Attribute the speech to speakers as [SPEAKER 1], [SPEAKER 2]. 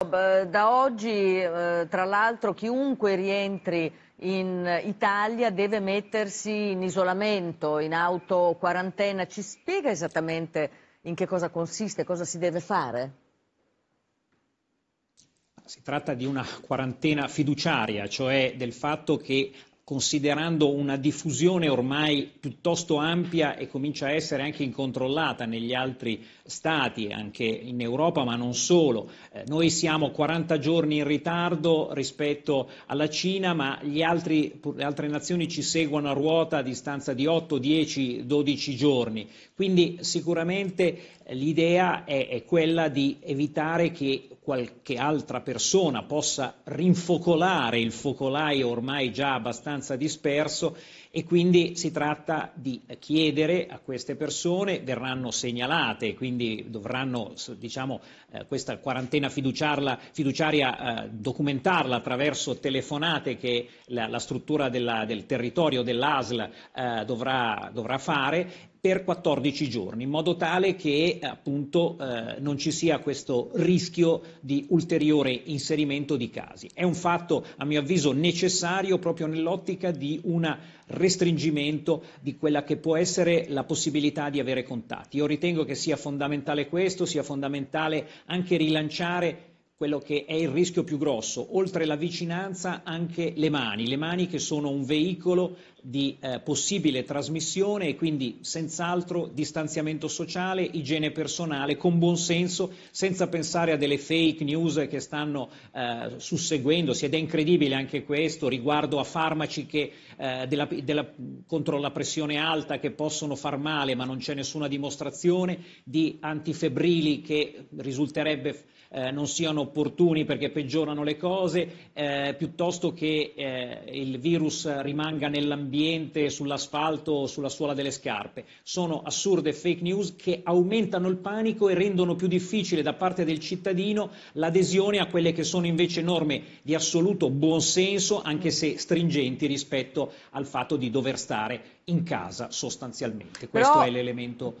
[SPEAKER 1] Da oggi, eh, tra l'altro, chiunque rientri in Italia deve mettersi in isolamento, in autoquarantena. Ci spiega esattamente in che cosa consiste, cosa si deve fare? Si tratta di una quarantena fiduciaria, cioè del fatto che considerando una diffusione ormai piuttosto ampia e comincia a essere anche incontrollata negli altri stati, anche in Europa, ma non solo. Eh, noi siamo 40 giorni in ritardo rispetto alla Cina, ma altri, le altre nazioni ci seguono a ruota a distanza di 8, 10, 12 giorni. Quindi sicuramente eh, l'idea è, è quella di evitare che qualche altra persona possa rinfocolare il focolaio ormai già abbastanza disperso e quindi si tratta di chiedere a queste persone, verranno segnalate, quindi dovranno diciamo, eh, questa quarantena fiduciaria eh, documentarla attraverso telefonate che la, la struttura della, del territorio dell'ASL eh, dovrà, dovrà fare per 14 giorni, in modo tale che appunto eh, non ci sia questo rischio di ulteriore inserimento di casi. È un fatto, a mio avviso, necessario proprio nell'ottica di un restringimento di quella che può essere la possibilità di avere contatti. Io ritengo che sia fondamentale questo, sia fondamentale anche rilanciare quello che è il rischio più grosso, oltre la vicinanza anche le mani, le mani che sono un veicolo di eh, possibile trasmissione e quindi senz'altro distanziamento sociale, igiene personale, con buon senso, senza pensare a delle fake news che stanno eh, susseguendosi ed è incredibile anche questo riguardo a farmaci che, eh, della, della, contro la pressione alta che possono far male ma non c'è nessuna dimostrazione, di antifebrili che risulterebbe eh, non siano opportuni perché peggiorano le cose, eh, piuttosto che eh, il virus rimanga nell'ambiente, sull'asfalto o sulla suola delle scarpe. Sono assurde fake news che aumentano il panico e rendono più difficile da parte del cittadino l'adesione a quelle che sono invece norme di assoluto buonsenso, anche se stringenti rispetto al fatto di dover stare in casa sostanzialmente. Questo Però, è l'elemento.